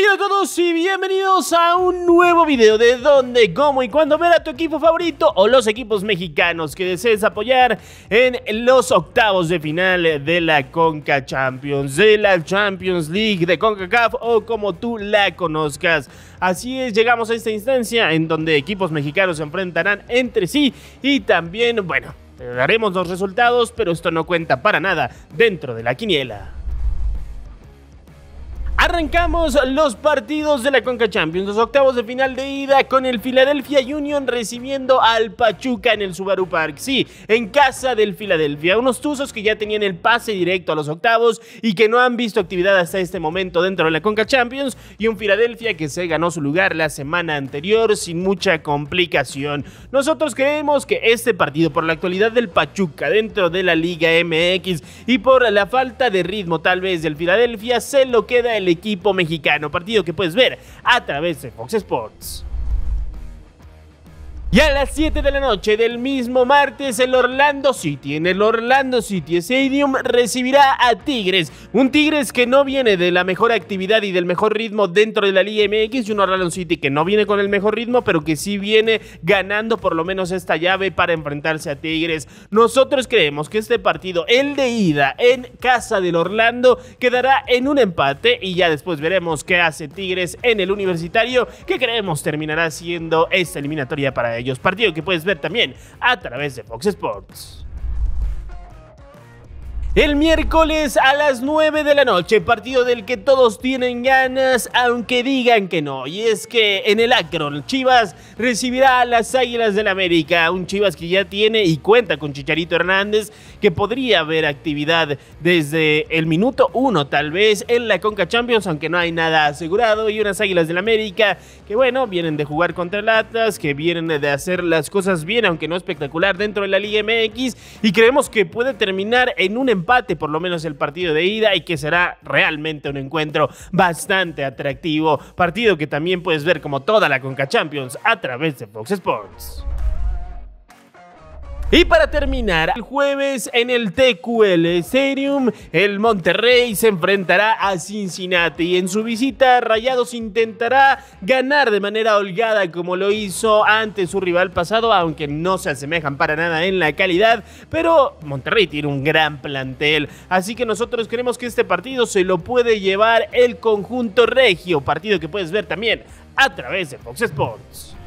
¡Hola a todos y bienvenidos a un nuevo video de dónde, cómo y cuándo ver a tu equipo favorito o los equipos mexicanos que desees apoyar en los octavos de final de la Conca Champions, de la Champions League, de CONCACAF o como tú la conozcas. Así es, llegamos a esta instancia en donde equipos mexicanos se enfrentarán entre sí y también, bueno, daremos los resultados, pero esto no cuenta para nada dentro de la quiniela. Arrancamos los partidos de la Conca Champions, los octavos de final de ida con el Philadelphia Union recibiendo al Pachuca en el Subaru Park. Sí, en casa del Philadelphia, unos tuzos que ya tenían el pase directo a los octavos y que no han visto actividad hasta este momento dentro de la Conca Champions y un Philadelphia que se ganó su lugar la semana anterior sin mucha complicación. Nosotros creemos que este partido por la actualidad del Pachuca dentro de la Liga MX y por la falta de ritmo tal vez del Philadelphia se lo queda el equipo equipo mexicano, partido que puedes ver a través de Fox Sports. Y a las 7 de la noche del mismo martes, el Orlando City, en el Orlando City Stadium, recibirá a Tigres. Un Tigres que no viene de la mejor actividad y del mejor ritmo dentro de la Liga MX. Y un Orlando City que no viene con el mejor ritmo, pero que sí viene ganando por lo menos esta llave para enfrentarse a Tigres. Nosotros creemos que este partido, el de ida en casa del Orlando, quedará en un empate. Y ya después veremos qué hace Tigres en el universitario, que creemos terminará siendo esta eliminatoria para ellos, partido que puedes ver también a través de Fox Sports. El miércoles a las 9 de la noche, partido del que todos tienen ganas, aunque digan que no. Y es que en el Akron, Chivas recibirá a las Águilas del América, un Chivas que ya tiene y cuenta con Chicharito Hernández, que podría haber actividad desde el minuto 1 tal vez en la Conca Champions, aunque no hay nada asegurado. Y unas Águilas del América que, bueno, vienen de jugar contra el Atlas, que vienen de hacer las cosas bien, aunque no espectacular, dentro de la Liga MX. Y creemos que puede terminar en un empate empate, por lo menos el partido de ida, y que será realmente un encuentro bastante atractivo. Partido que también puedes ver como toda la Conca Champions a través de Fox Sports. Y para terminar, el jueves en el TQL Stadium, el Monterrey se enfrentará a Cincinnati y en su visita Rayados intentará ganar de manera holgada como lo hizo ante su rival pasado, aunque no se asemejan para nada en la calidad, pero Monterrey tiene un gran plantel, así que nosotros creemos que este partido se lo puede llevar el conjunto regio, partido que puedes ver también a través de Fox Sports.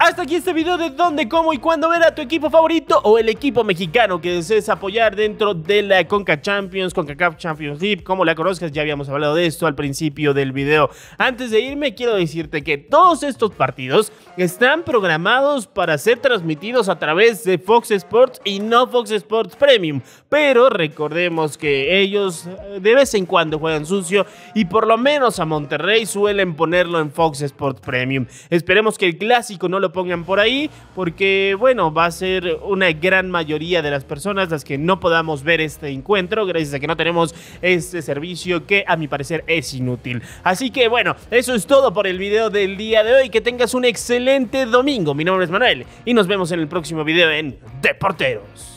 Hasta aquí este video de dónde, cómo y cuándo ver a tu equipo favorito o el equipo mexicano que desees apoyar dentro de la Conca Champions, CONCACAF Champions League, como la conozcas, ya habíamos hablado de esto al principio del video. Antes de irme, quiero decirte que todos estos partidos están programados para ser transmitidos a través de Fox Sports y no Fox Sports Premium, pero recordemos que ellos eh, de vez en cuando juegan sucio y por lo menos a Monterrey suelen ponerlo en Fox Sports Premium. Esperemos que el clásico no lo pongan por ahí, porque bueno, va a ser una gran mayoría de las personas las que no podamos ver este encuentro, gracias a que no tenemos este servicio que a mi parecer es inútil. Así que bueno, eso es todo por el video del día de hoy, que tengas un excelente domingo, mi nombre es Manuel y nos vemos en el próximo video en Deporteros.